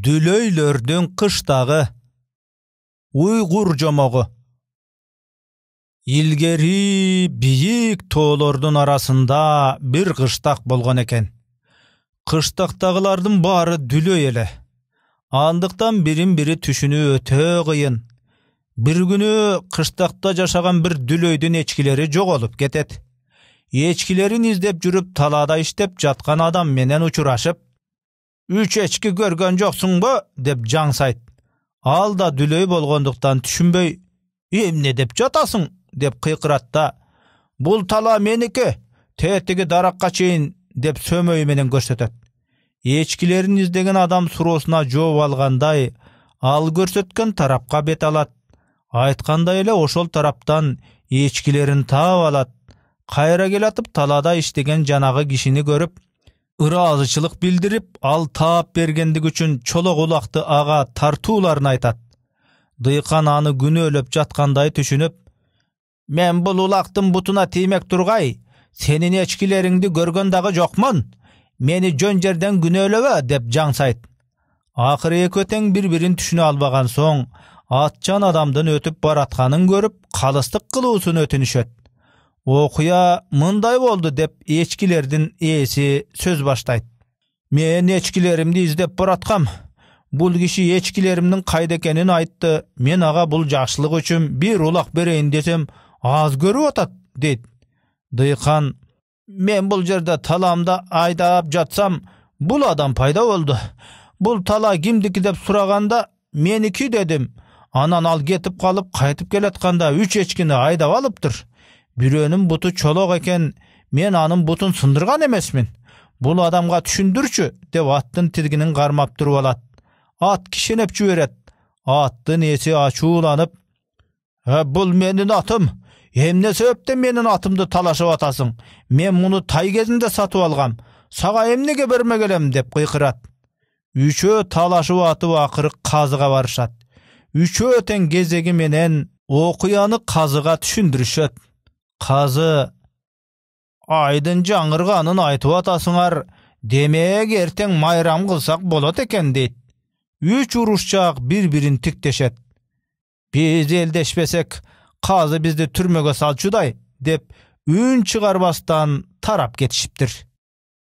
дүлөйлөрдүн кыштагы уйгур жомогу илгери бийик тоолордун арасында бир кыштак болгон экен кыштактагылардын баары дүлөй эле андыктан бирин бири түшүнүү өтө кыйын бир күнү кыштакта жашаган бир дүлөйдүн эчкилери жоголуп кетет эчкилерин издеп жүрүп талаада иштеп жаткан адам менен учурашып үч эчки көргөн жоксуңбу деп жаңсайт ал да дүлөй болгондуктан түшүнбөй эмне деп жатасың деп кыйкырат да бул талаа меники тетиги даракка чейин деп сөмөйү менен көрсөтөт эчкилерин издеген адам суроосуна жооп алгандай ал көрсөткөн тарапка бет алат айткандай эле ошол тараптан эчкилерин таап алат кайра келатып талаада иштеген жанагы кишини көрүп ыраазычылык билдирип ал таап бергендиги үчүн чолок улакты ага тартууларын айтат дыйкан аны күнөөлөп жаткандай түшүнүп мен бул улактын бутуна тиймек тургай сенин эчкилериңди көргөн дагы жокмун мени жөн жерден күнөөлөбө деп жаңсайт акыры экөө тең бири бирин түшүнө албаган соң атчан адамдын өтүп баратканын көрүп калыстык кылуусун өтүнүшөт окуя мындай болды деп эчкилердин ээси сөз баштайт мен эчкилеримди издеп бараткам бул киши эчкилеримдин кайда экенин айтты мен аға бұл жакшылык үчүн бир улак берейин десем аз көрүп атат дейт дыйкан мен бул жерде таламда айдап жатсам бұл адам пайда болду Бұл тала кимдики деп сураганда меники дедим анан ал кетип калып кайтып келатканда үч эчкини айдап алыптыр бирөөнүн буту чолок экен мен анын бутун сындырган эмесмин бул адамга түшүндүрчү деп аттын тилгинин кармап туруп алат ат кишенеп жиберет аттын ээси ачууланып бул менин атым эмне себептен менин атымды талашып атасың мен муну тай кезинде сатып алгам сага эмнеге элем деп кыйкырат үчөө талашып атып акыры казыга барышат үчөө тең кезеги менен окуяны казыга түшүндүрүшөт Қазы, айдын жаңырғанын айтып атасыңар демек ертең майрам қылсақ болот екен дейді, үч урушчак бір-бірін тиктешет Біз элдешпесек қазы бизди түрмөгө салчудай деп үн чыгарбастан тарап кетишиптир